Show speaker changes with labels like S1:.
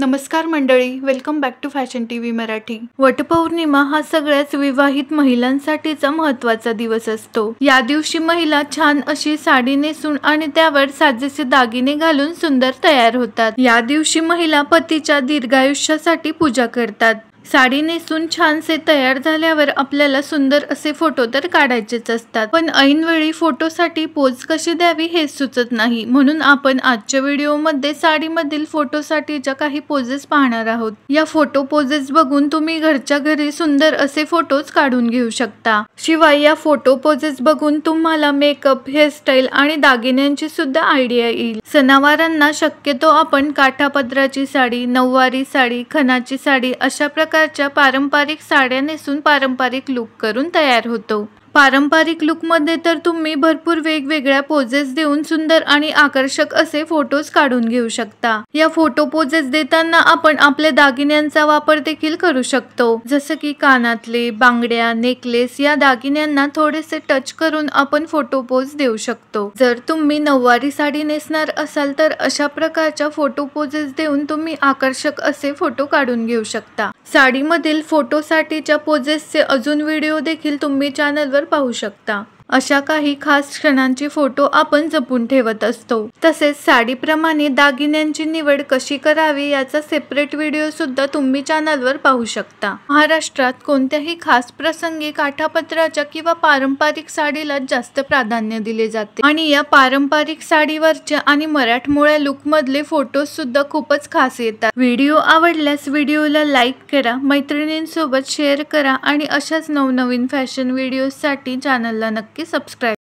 S1: नमस्कार मंडळी welcome back to fashion T V Marathi Vat Purnima हा सगळ्याच विवाहित महिलांसाठीचा महत्वाचा दिवस असतो या दिवशी महिला छान अशी साडी नेसून आणि त्यावर साजेसे दागिने घालून सुंदर तयार होतात या दिवशी महिला पतीच्या दीर्घायुष्यासाठी पूजा करतात साडी नेसून छानसे तयार झाल्यावर आपल्याला सुंदर असे फोटो तर काढायचेच असतात पण ऐनवेळी फोटोसाठी पोज कशी द्यावी हे सुचत नाही म्हणून आपण आजच्या व्हिडिओमध्ये साडीमधील फोटोसाठीच्या काही पोजेस पाहणार आहोत या फोटो पोजेस बघून तुम्ही घरच्या घरी सुंदर असे फोटोज काढून घेऊ शकता शिवाय या फोटो पोजेस बघून तुम्हाला मेकअप हेअरस्टाईल आणि दागिन्यांची सुद्धा आयडिया येईल सणावारांना शक्यतो आपण काठापदराची साडी नऊवारी साडी खनाची साडी अशा प्रकारच्या पारंपरिक साड्या नेसून पारंपरिक लूक करून तयार होतो पारंपरिक लुकमध्ये तर तुम्ही भरपूर वेगवेगळ्या पोजेस देऊन सुंदर आणि आकर्षक असे फोटोज काढून घेऊ शकता या फोटो पोजेस देताना आपण आपल्या दागिन्यांचा वापर देखील करू शकतो जसं की कानातले बांगड्या नेकलेस या दागिन्यांना थोडेसे टच करून आपण फोटो पोज देऊ शकतो जर तुम्ही नऊवारी साडी नेसणार असाल तर अशा प्रकारच्या फोटो पोजेस देऊन तुम्ही आकर्षक असे फोटो काढून घेऊ शकता साडीमधील फोटोसाठीच्या पोजेसचे अजून व्हिडिओ देखील तुम्ही चॅनलवर पाहू शकता अशा काही खास क्षणांचे फोटो आपण जपून ठेवत असतो तसेच साडीप्रमाणे दागिन्यांची निवड कशी करावी याचा सेपरेट व्हिडिओ सुद्धा तुम्ही चॅनलवर पाहू शकता महाराष्ट्रात कोणत्याही खास प्रसंगी काठापत्राच्या किंवा पारंपरिक साडीला जास्त प्राधान्य दिले जाते आणि या पारंपरिक साडीवरच्या आणि मराठमोळ्या लुकमधले फोटो सुद्धा खूपच खास येतात व्हिडिओ आवडल्यास व्हिडिओला लाईक करा मैत्रिणींसोबत शेअर करा आणि अशाच नवनवीन फॅशन व्हिडिओसाठी चॅनलला नक्की सबस्क्राईब